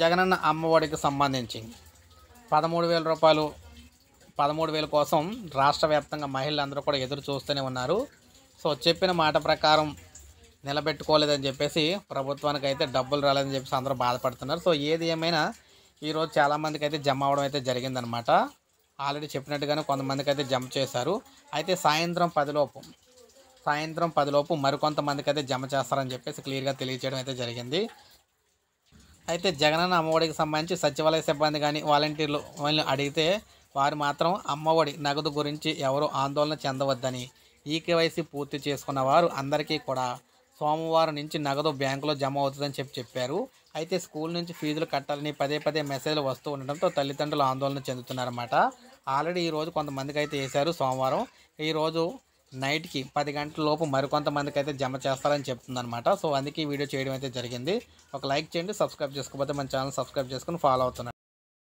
జగనన్న అమ్మఒడికి సంబంధించి పదమూడు వేల రూపాయలు పదమూడు వేల కోసం రాష్ట్ర వ్యాప్తంగా మహిళలందరూ కూడా ఎదురు చూస్తూనే ఉన్నారు సో చెప్పిన మాట ప్రకారం నిలబెట్టుకోలేదని చెప్పేసి ప్రభుత్వానికి అయితే డబ్బులు రాలేదని చెప్పేసి అందరూ బాధపడుతున్నారు సో ఏది ఏమైనా ఈరోజు చాలామందికి అయితే జమ అవడం అయితే జరిగిందనమాట ఆల్రెడీ చెప్పినట్టుగానే కొంతమందికి అయితే జమ చేశారు అయితే సాయంత్రం పదిలోపు సాయంత్రం పదిలోపు మరికొంతమందికి అయితే జమ చేస్తారని చెప్పేసి క్లియర్గా తెలియజేయడం అయితే జరిగింది అయితే జగనన్న అమ్మఒడికి సంబంధించి సచివాలయ సిబ్బంది కానీ వాలంటీర్లు వాళ్ళని అడిగితే వారు మాత్రం అమ్మఒడి నగదు గురించి ఎవరు ఆందోళన చెందవద్దని ఈకేవైసీ పూర్తి చేసుకున్న వారు అందరికీ కూడా సోమవారం నుంచి నగదు బ్యాంకులో జమ అవుతుందని చెప్పి చెప్పారు అయితే స్కూల్ నుంచి ఫీజులు కట్టాలని పదే పదే మెసేజ్లు వస్తూ ఉండడంతో తల్లిదండ్రులు ఆందోళన చెందుతున్నారన్నమాట ఆల్రెడీ ఈరోజు కొంతమందికి అయితే వేశారు సోమవారం ఈరోజు నైట్కి పది గంటల లోపు మరికొంతమందికి అయితే జమ చేస్తారని చెప్తుందనమాట సో అందుకే ఈ వీడియో చేయడం అయితే జరిగింది ఒక లైక్ చేయండి సబ్స్క్రైబ్ చేసుకోకపోతే మన ఛానల్ సబ్స్క్రైబ్ చేసుకుని ఫాలో అవుతున్నాను